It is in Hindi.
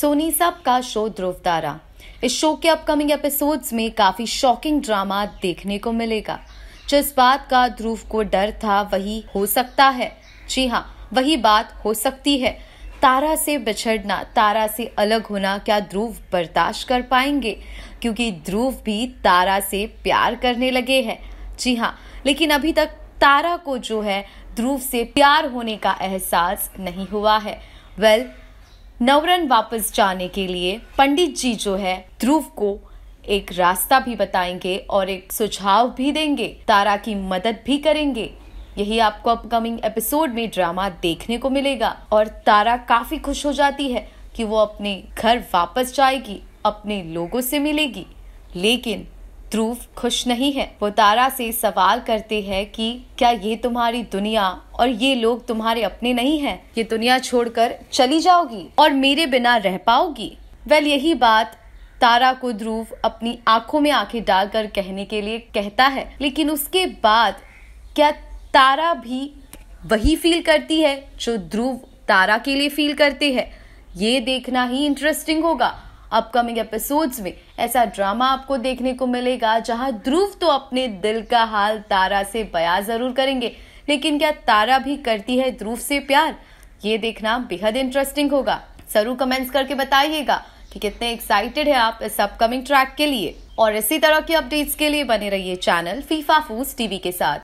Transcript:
सोनी सब का शो ध्रुव तारा इस शो के अपकमिंग एपिसोड्स में काफी शॉकिंग ड्रामा देखने को मिलेगा जिस बात का ध्रुव को डर था वही हो सकता है जी हाँ वही बात हो सकती है तारा से बिछड़ना तारा से अलग होना क्या ध्रुव बर्दाश्त कर पाएंगे क्योंकि ध्रुव भी तारा से प्यार करने लगे हैं जी हाँ लेकिन अभी तक तारा को जो है ध्रुव से प्यार होने का एहसास नहीं हुआ है वेल well, नवरन वापस जाने के लिए पंडित जी जो है ध्रुव को एक रास्ता भी बताएंगे और एक सुझाव भी देंगे तारा की मदद भी करेंगे यही आपको अपकमिंग एपिसोड में ड्रामा देखने को मिलेगा और तारा काफी खुश हो जाती है कि वो अपने घर वापस जाएगी अपने लोगों से मिलेगी लेकिन ध्रुव खुश नहीं है वो तारा से सवाल करते हैं कि क्या ये तुम्हारी दुनिया और ये लोग तुम्हारे अपने नहीं हैं ये दुनिया छोड़कर चली जाओगी और मेरे बिना रह पाओगी वेल यही बात तारा को ध्रुव अपनी आंखों में आंखें डालकर कहने के लिए कहता है लेकिन उसके बाद क्या तारा भी वही फील करती है जो ध्रुव तारा के लिए फील करते हैं ये देखना ही इंटरेस्टिंग होगा अपकमिंग एपिसोड्स में ऐसा ड्रामा आपको देखने को मिलेगा जहां ध्रुव तो अपने दिल का हाल तारा से बयां जरूर करेंगे लेकिन क्या तारा भी करती है ध्रुव से प्यार ये देखना बेहद इंटरेस्टिंग होगा जरूर कमेंट्स करके बताइएगा कि कितने एक्साइटेड है आप इस अपकमिंग ट्रैक के लिए और इसी तरह की अपडेट्स के लिए बने रहिए चैनल फीफा फूस टीवी के साथ